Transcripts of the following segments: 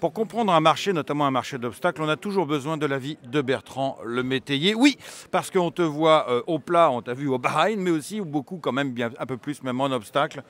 Pour comprendre un marché, notamment un marché d'obstacles, on a toujours besoin de l'avis de Bertrand le métayer. Oui, parce qu'on te voit euh, au plat, on t'a vu au Bahreïn, mais aussi beaucoup quand même bien, un peu plus même en obstacle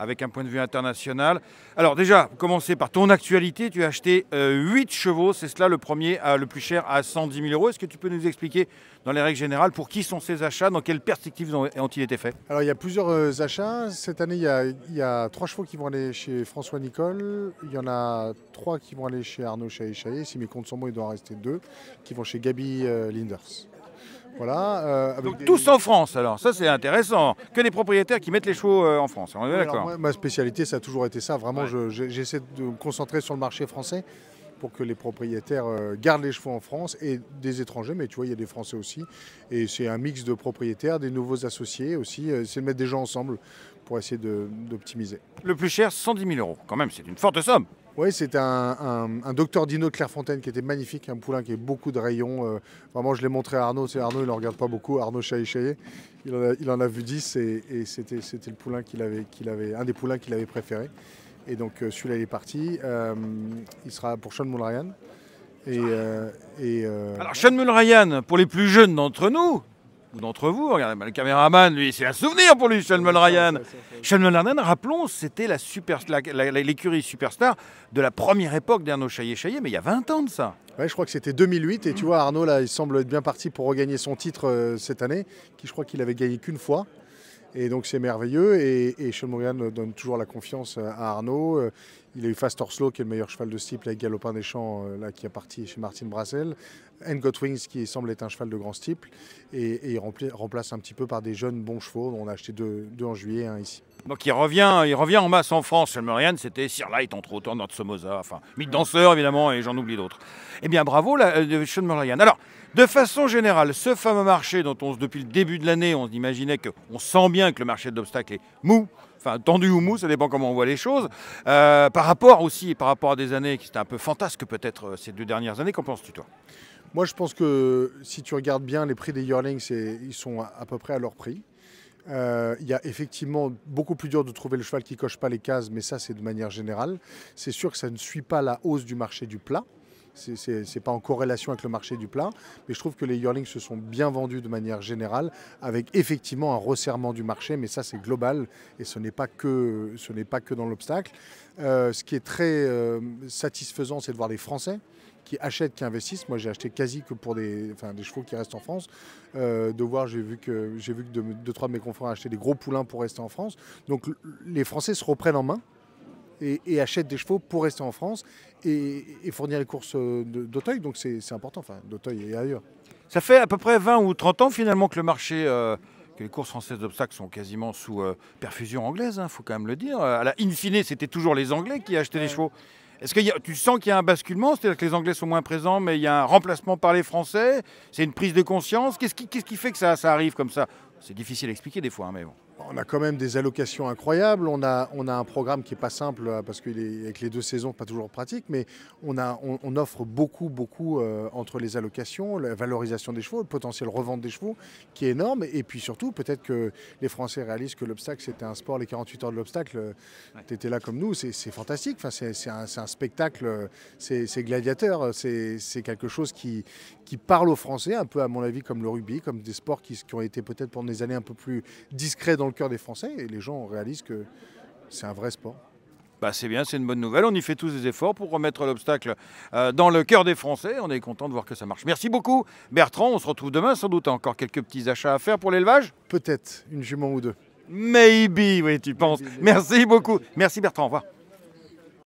avec un point de vue international. Alors déjà, commencer par ton actualité. Tu as acheté 8 euh, chevaux, c'est cela le premier, le plus cher à 110 000 euros. Est-ce que tu peux nous expliquer dans les règles générales pour qui sont ces achats, dans quelles perspectives ont-ils été faits Alors il y a plusieurs euh, achats. Cette année, il y, a, il 3 chevaux qui vont aller chez François Nicole. Il y en a 3 qui vont aller chez Arnaud chaé Si mes comptes sont bons, il doit en rester 2 qui vont chez Gaby euh, Linders. Euh, Donc tous en France alors, ça c'est intéressant. Que des propriétaires qui mettent les chevaux euh, en France, on est d'accord Ma spécialité, ça a toujours été ça. Vraiment, j'essaie de me concentrer sur le marché français pour que les propriétaires euh, gardent les chevaux en France et des étrangers, mais tu vois, il y a des Français aussi. Et c'est un mix de propriétaires, des nouveaux associés aussi. c'est de mettre des gens ensemble pour essayer d'optimiser. Le plus cher, 110 000 euros. Quand même, c'est une forte somme. Oui, c'était un, docteur Dino de Clairefontaine qui était magnifique, un poulain qui a beaucoup de rayons. Euh, vraiment, je l'ai montré à Arnaud. C'est Arnaud, il ne regarde pas beaucoup. Arnaud chahé il, il en a vu 10 et, c'était le poulain qu'il avait, qu'il avait, un des poulains qu'il avait préféré. Et donc euh, celui-là, il est parti. Euh, il sera pour Sean Mulrayan. Alors Sean Mulrayan, pour les plus jeunes d'entre nous, d'entre vous, regardez, le caméraman, lui, c'est un souvenir pour lui, Sheldon Ryan. Sheldon Ryan, rappelons, c'était super, l'écurie superstar de la première époque d'Arnaud Chaillé-Chaillé, mais il y a 20 ans de ça. Oui, je crois que c'était 2008, et tu vois, Arnaud, là, il semble être bien parti pour regagner son titre euh, cette année, qui je crois qu'il avait gagné qu'une fois. Et donc c'est merveilleux. Et, et Sean Morgan donne toujours la confiance euh, à Arnaud. Euh, il a eu Fast Slow, qui est le meilleur cheval de steeple avec Galopin des Champs, euh, là, qui est parti chez Martin Brassel. Engot Wings, qui semble être un cheval de grand steeple. Et, il remplace un petit peu par des jeunes bons chevaux. dont On a acheté deux, en juillet, ici. Donc il revient, il revient en masse en France. Morian c'était Sir Light, entre autres, notre hein, Somoza, enfin, mythe danseur, évidemment, et j'en oublie d'autres. Eh bien, bravo, la, euh, de Alors, de façon générale, ce fameux marché dont on, depuis le début de l'année, on imaginait qu'on sent bien que le marché de l'obstacle est mou, enfin tendu ou mou, ça dépend comment on voit les choses. Euh, par rapport aussi, par rapport à des années qui étaient un peu fantasques peut-être euh, ces deux dernières années, qu'en penses-tu toi Moi je pense que si tu regardes bien les prix des yearlings, ils sont à peu près à leur prix. Euh, il y a effectivement beaucoup plus dur de trouver le cheval qui coche pas les cases, mais ça c'est de manière générale. C'est sûr que ça ne suit pas la hausse du marché du plat. Ce n'est pas en corrélation avec le marché du plat, mais je trouve que les yearlings se sont bien vendus de manière générale, avec effectivement un resserrement du marché, mais ça c'est global et ce n'est pas que ce n'est pas que dans l'obstacle. Euh, ce qui est très euh, satisfaisant, c'est de voir les Français qui achètent, qui investissent. Moi, j'ai acheté quasi que pour des, chevaux qui restent en France. Euh, de voir, j'ai vu que j'ai vu que deux, trois de mes confrères achetaient des gros poulains pour rester en France. Donc, les Français se reprennent en main et, achètent des chevaux pour rester en France et, fournir les courses euh, d'Auteuil. Donc c'est important, enfin d'Auteuil et ailleurs. Ça fait à peu près 20 ou 30 ans finalement que le marché, euh, que les courses françaises d'obstacles sont quasiment sous euh, perfusion anglaise, il hein, faut quand même le dire. À la, in fine, c'était toujours les Anglais qui achetaient les chevaux. Est-ce que tu sens qu'il y a un basculement C'est-à-dire que les Anglais sont moins présents, mais il y a un remplacement par les Français C'est une prise de conscience Qu'est-ce qui, fait que ça, ça arrive comme ça C'est difficile à expliquer des fois, hein, mais bon. On a quand même des allocations incroyables. On a, on a un programme qui n'est pas simple euh, parce qu'avec les deux saisons, pas toujours pratique, mais on, a, on, offre beaucoup, beaucoup euh, entre les allocations, la valorisation des chevaux, le potentiel revente des chevaux qui est énorme. Et puis surtout, peut-être que les Français réalisent que l'obstacle, c'était un sport, les 48 heures de l'obstacle. Euh, ouais. Tu étais là comme nous, c'est fantastique. Enfin, c'est un, un, spectacle, c'est gladiateur, c'est quelque chose qui, qui parle aux Français, un peu à mon avis comme le rugby, comme des sports qui, qui ont été peut-être pendant des années un peu plus discrets dans le cœur des Français et les gens réalisent que c'est un vrai sport. Bah c'est bien, c'est une bonne nouvelle. On y fait tous des efforts pour remettre l'obstacle euh, dans le cœur des Français. On est content de voir que ça marche. Merci beaucoup, Bertrand. On se retrouve demain, sans doute. Encore quelques petits achats à faire pour l'élevage Peut-être, une jument ou deux. Maybe, oui, tu penses. Merci beaucoup. Merci, Bertrand. Au revoir.